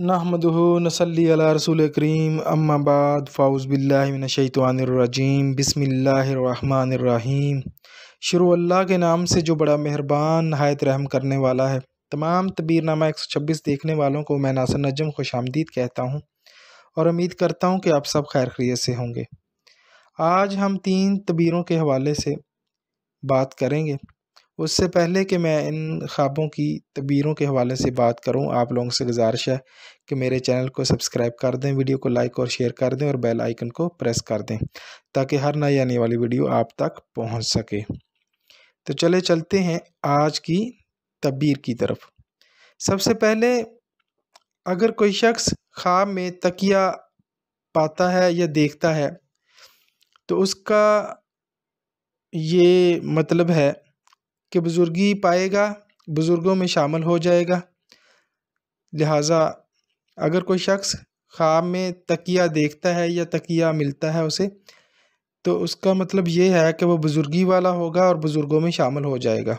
नहमदह नसली अला रसूल करीम अम्माबाद फ़ाउज़बिल्लाशतवानरजीम बसमीम शुरू अल्लाह के नाम से जो बड़ा मेहरबान नहायत रहम करने वाला है तमाम तबीरनामा एक सौ छब्बीस देखने वालों को मैं नासर नजम खुश आमदीद कहता हूँ और उम्मीद करता हूँ कि आप सब खैर खरीत से होंगे आज हम तीन तबीरों के हवाले से बात करेंगे उससे पहले कि मैं इन ख्वाबों की तबीरों के हवाले से बात करूं आप लोगों से गुजारिश है कि मेरे चैनल को सब्सक्राइब कर दें वीडियो को लाइक और शेयर कर दें और बेल आइकन को प्रेस कर दें ताकि हर नई आने वाली वीडियो आप तक पहुंच सके तो चले चलते हैं आज की तबीर की तरफ सबसे पहले अगर कोई शख्स ख्वाब में तकिया पाता है या देखता है तो उसका ये मतलब है कि बुज़ुर्गी पाएगा बुज़ुर्गों में शामिल हो जाएगा लिहाजा अगर कोई शख्स ख्वाब में तकिया देखता है या तकिया मिलता है उसे तो उसका मतलब ये है कि वह बुज़ुर्गी वाला होगा और बुज़ुर्गों में शामिल हो जाएगा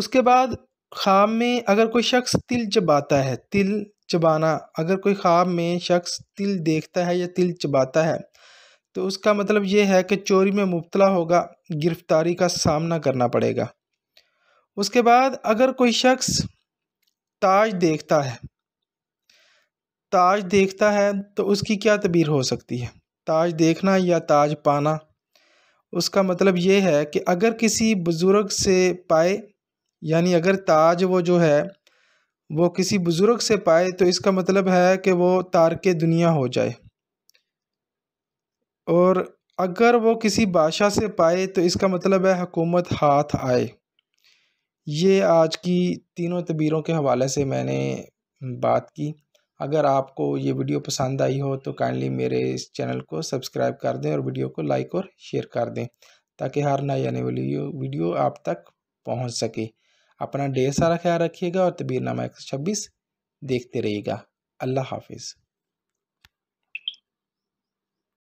उसके बाद ख्वाब में अगर कोई शख्स तिल चबाता है तिल चबाना अगर कोई ख्वाब में शख्स तिल देखता है या तिल चबाता है तो उसका मतलब ये है कि चोरी में मुबतला होगा गिरफ्तारी का सामना करना पड़ेगा उसके बाद अगर कोई शख्स ताज देखता है ताज देखता है तो उसकी क्या तबीर हो सकती है ताज देखना या ताज पाना उसका मतलब ये है कि अगर किसी बुज़ुर्ग से पाए यानी अगर ताज वो जो है वो किसी बुज़ुर्ग से पाए तो इसका मतलब है कि वो तार के दुनिया हो जाए और अगर वो किसी बादशाह से पाए तो इसका मतलब है हकूमत हाथ आए ये आज की तीनों तबीरों के हवाले से मैंने बात की अगर आपको ये वीडियो पसंद आई हो तो काइंडली मेरे इस चैनल को सब्सक्राइब कर दें और वीडियो को लाइक और शेयर कर दें ताकि हर नई आने वाली वीडियो आप तक पहुंच सके अपना ढेर सारा ख्याल रखिएगा और तबीरनामा एक सौ छब्बीस देखते रहिएगा अल्लाह हाफिज़